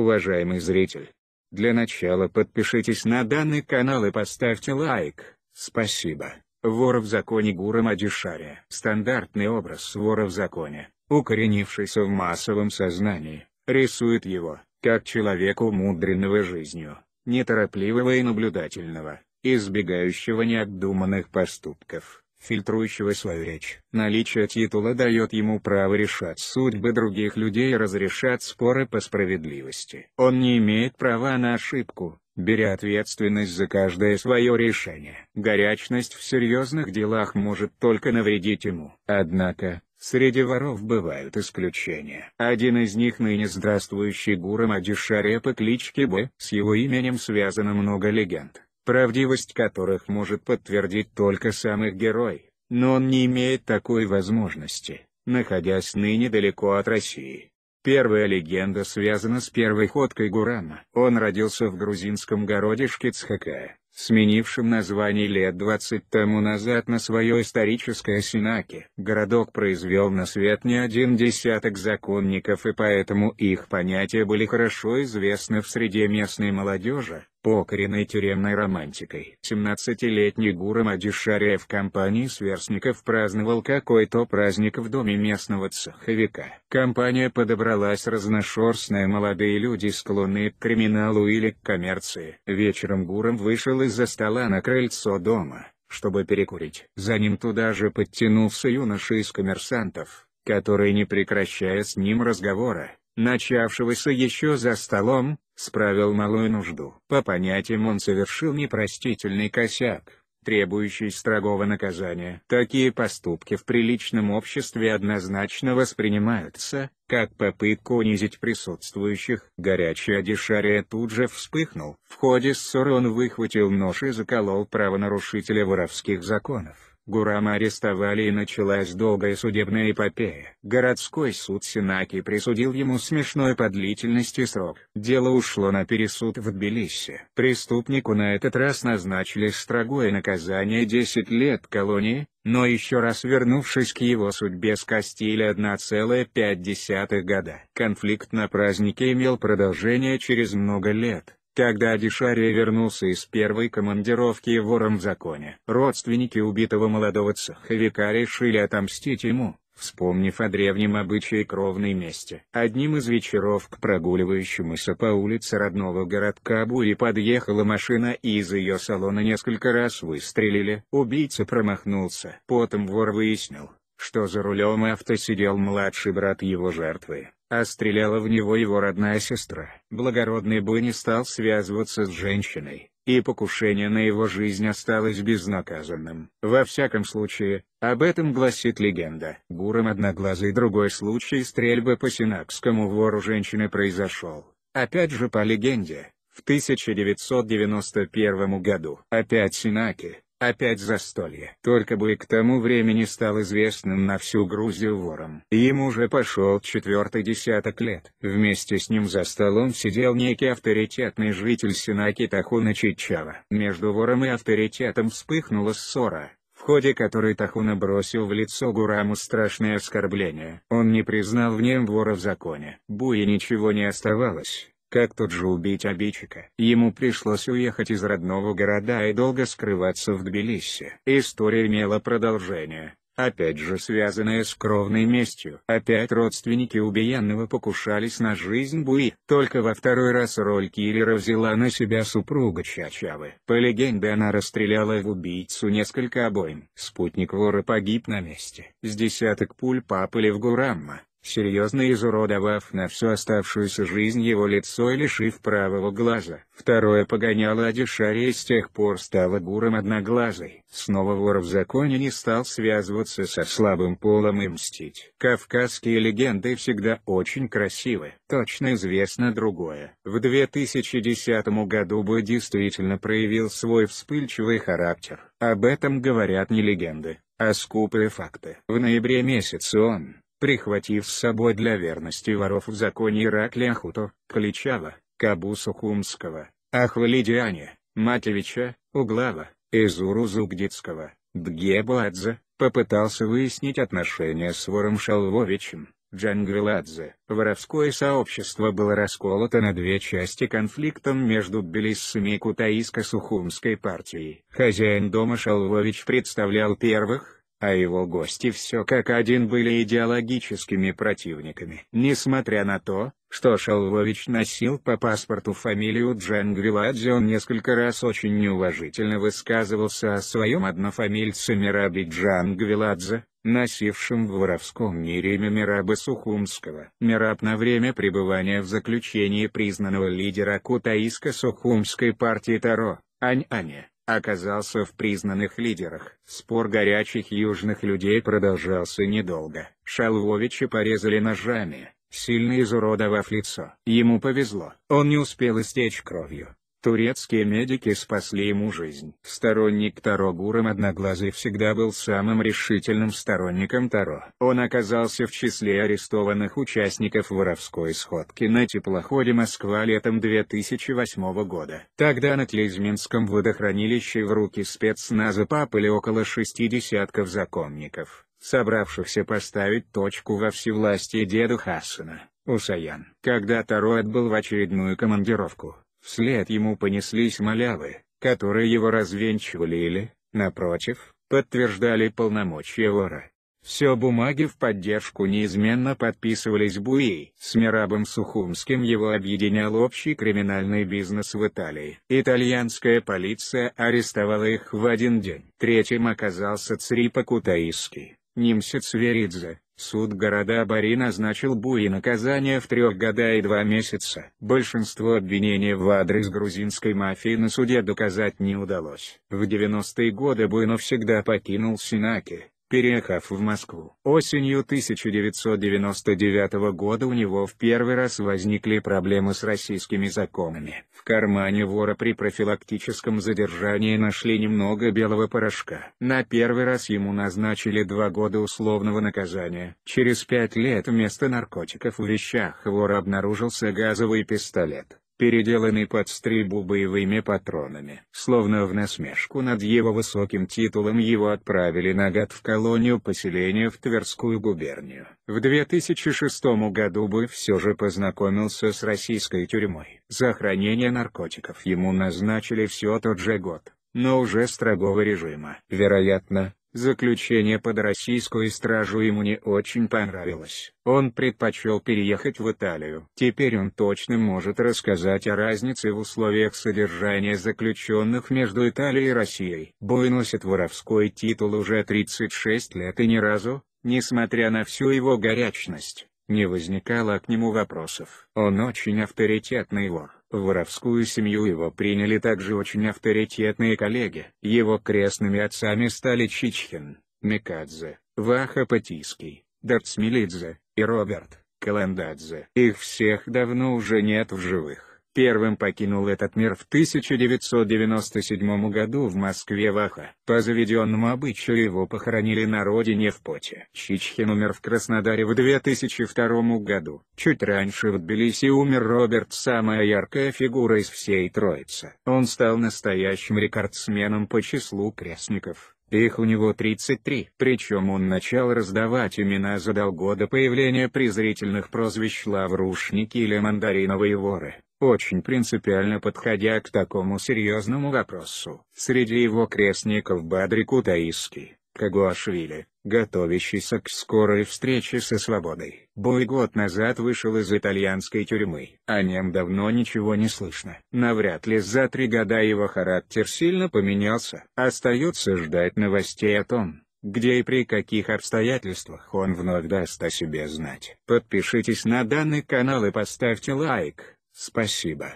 Уважаемый зритель, для начала подпишитесь на данный канал и поставьте лайк. Спасибо. Вор в законе Гура Мадишария. Стандартный образ вора в законе, укоренившийся в массовом сознании, рисует его, как человека умудренного жизнью, неторопливого и наблюдательного, избегающего необдуманных поступков фильтрующего свою речь. Наличие титула дает ему право решать судьбы других людей и разрешать споры по справедливости. Он не имеет права на ошибку, беря ответственность за каждое свое решение. Горячность в серьезных делах может только навредить ему. Однако, Среди воров бывают исключения. Один из них ныне здравствующий Гурам Адишаре по кличке Б. С его именем связано много легенд правдивость которых может подтвердить только сам их герой, но он не имеет такой возможности, находясь ныне далеко от России. Первая легенда связана с первой ходкой Гурана. Он родился в грузинском городишке Цхака, сменившем название лет 20 тому назад на свое историческое Синаки. Городок произвел на свет не один десяток законников и поэтому их понятия были хорошо известны в среде местной молодежи покоренный тюремной романтикой. 17-летний Гурам Адишария в компании сверстников праздновал какой-то праздник в доме местного цеховика. Компания подобралась разношерстная молодые люди склонные к криминалу или к коммерции. Вечером Гурам вышел из-за стола на крыльцо дома, чтобы перекурить. За ним туда же подтянулся юноша из коммерсантов, который не прекращая с ним разговора, начавшегося еще за столом, справил малую нужду. По понятиям он совершил непростительный косяк, требующий строгого наказания. Такие поступки в приличном обществе однозначно воспринимаются, как попытка унизить присутствующих. Горячий одишария тут же вспыхнул. В ходе ссоры он выхватил нож и заколол правонарушителя воровских законов. Гурама арестовали и началась долгая судебная эпопея. Городской суд Синаки присудил ему смешной по длительности срок. Дело ушло на пересуд в Тбилиси. Преступнику на этот раз назначили строгое наказание 10 лет колонии, но еще раз вернувшись к его судьбе скостили 1,5 года. Конфликт на празднике имел продолжение через много лет. Когда Дишария вернулся из первой командировки вором в законе. Родственники убитого молодого цеховика решили отомстить ему, вспомнив о древнем обычае кровной мести. Одним из вечеров к прогуливающемуся по улице родного городка Бури подъехала машина и из ее салона несколько раз выстрелили. Убийца промахнулся. Потом вор выяснил, что за рулем авто сидел младший брат его жертвы, а стреляла в него его родная сестра. Благородный бы не стал связываться с женщиной, и покушение на его жизнь осталось безнаказанным. Во всяком случае, об этом гласит легенда. Гуром Одноглазый другой случай стрельбы по синакскому вору женщины произошел. Опять же по легенде, в 1991 году. Опять синаки, Опять застолье. Только бы к тому времени стал известным на всю Грузию вором. Ему уже пошел четвертый десяток лет. Вместе с ним за столом сидел некий авторитетный житель Синаки Тахуна Чичава. Между вором и авторитетом вспыхнула ссора, в ходе которой Тахуна бросил в лицо Гураму страшное оскорбление. Он не признал в нем вора в законе. Буи ничего не оставалось, как тут же убить обидчика? Ему пришлось уехать из родного города и долго скрываться в Тбилиси. История имела продолжение, опять же связанное с кровной местью. Опять родственники убиенного покушались на жизнь Буи. Только во второй раз роль киллера взяла на себя супруга Чачавы. По легенде она расстреляла в убийцу несколько обоим. Спутник вора погиб на месте. С десяток пуль папали в Гурамма серьезно изуродовав на всю оставшуюся жизнь его лицо и лишив правого глаза. Второе погоняло Адишария и с тех пор стало буром одноглазой. Снова вор в законе не стал связываться со слабым полом и мстить. Кавказские легенды всегда очень красивы. Точно известно другое. В 2010 году бы действительно проявил свой вспыльчивый характер. Об этом говорят не легенды, а скупые факты. В ноябре месяце он, прихватив с собой для верности воров в законе Ираклия Хуто, Каличава, Кабусу Хумского, Ахвалидиане, Матевича, Углава, Изуру Зугдицкого, Дгебладзе, попытался выяснить отношения с вором Шалвовичем. Джангвиладзе. Воровское сообщество было расколото на две части конфликтом между Белиссами и кутаиско сухумской партией. Хозяин дома Шалвович представлял первых, а его гости все как один были идеологическими противниками. Несмотря на то, что Шалвович носил по паспорту фамилию Джангвиладзе он несколько раз очень неуважительно высказывался о своем однофамильце Мираби Джангвиладзе, носившем в воровском мире имя Мираба Сухумского. Мираб на время пребывания в заключении признанного лидера кутаиска Сухумской партии Таро, Ань-Ане, оказался в признанных лидерах. Спор горячих южных людей продолжался недолго. Шалвовича порезали ножами, сильно изуродовав лицо. Ему повезло. Он не успел истечь кровью. Турецкие медики спасли ему жизнь. Сторонник Таро Гурам Одноглазый всегда был самым решительным сторонником Таро. Он оказался в числе арестованных участников воровской сходки на теплоходе «Москва» летом 2008 года. Тогда на Тлезминском водохранилище в руки спецназа попали около шести десятков законников, собравшихся поставить точку во всевластие деду Хасана. Усаян. Когда Таро отбыл в очередную командировку, Вслед ему понеслись малявы, которые его развенчивали или, напротив, подтверждали полномочия вора. Все бумаги в поддержку неизменно подписывались Буи. С Мирабом Сухумским его объединял общий криминальный бизнес в Италии. Итальянская полиция арестовала их в один день. Третьим оказался Црипа Кутаиски, Нимсец Веридзе, Суд города Бари назначил Буи наказание в трех года и два месяца. Большинство обвинений в адрес грузинской мафии на суде доказать не удалось. В 90-е годы Буи навсегда покинул Синаки. Переехав в Москву, осенью 1999 года у него в первый раз возникли проблемы с российскими законами. В кармане вора при профилактическом задержании нашли немного белого порошка. На первый раз ему назначили два года условного наказания. Через пять лет вместо наркотиков в вещах вора обнаружился газовый пистолет переделанный под стрельбу боевыми патронами. Словно в насмешку над его высоким титулом его отправили на год в колонию поселения в Тверскую губернию. В 2006 году бы все же познакомился с российской тюрьмой. За хранение наркотиков ему назначили все тот же год но уже строгого режима. Вероятно, Заключение под российскую стражу ему не очень понравилось. Он предпочел переехать в Италию. Теперь он точно может рассказать о разнице в условиях содержания заключенных между Италией и Россией. Бой носит воровской титул уже 36 лет и ни разу, несмотря на всю его горячность, не возникало к нему вопросов. Он очень авторитетный вор. В воровскую семью его приняли также очень авторитетные коллеги. Его крестными отцами стали Чичхин, Микадзе, Ваха Патийский, Дартсмилидзе и Роберт Каландадзе. Их всех давно уже нет в живых первым покинул этот мир в 1997 году в Москве Ваха. По заведенному обычаю его похоронили на родине в Поте. Чичхин умер в Краснодаре в 2002 году. Чуть раньше в Тбилиси умер Роберт, самая яркая фигура из всей троицы. Он стал настоящим рекордсменом по числу крестников. Их у него 33. Причем он начал раздавать имена за до появления презрительных прозвищ «Лаврушники» или «Мандариновые воры» очень принципиально подходя к такому серьезному вопросу. Среди его крестников Бадри Кутаиски, Кагуашвили, готовящийся к скорой встрече со свободой. Бой год назад вышел из итальянской тюрьмы. О нем давно ничего не слышно. Навряд ли за три года его характер сильно поменялся. Остается ждать новостей о том, где и при каких обстоятельствах он вновь даст о себе знать. Подпишитесь на данный канал и поставьте лайк. Спасибо.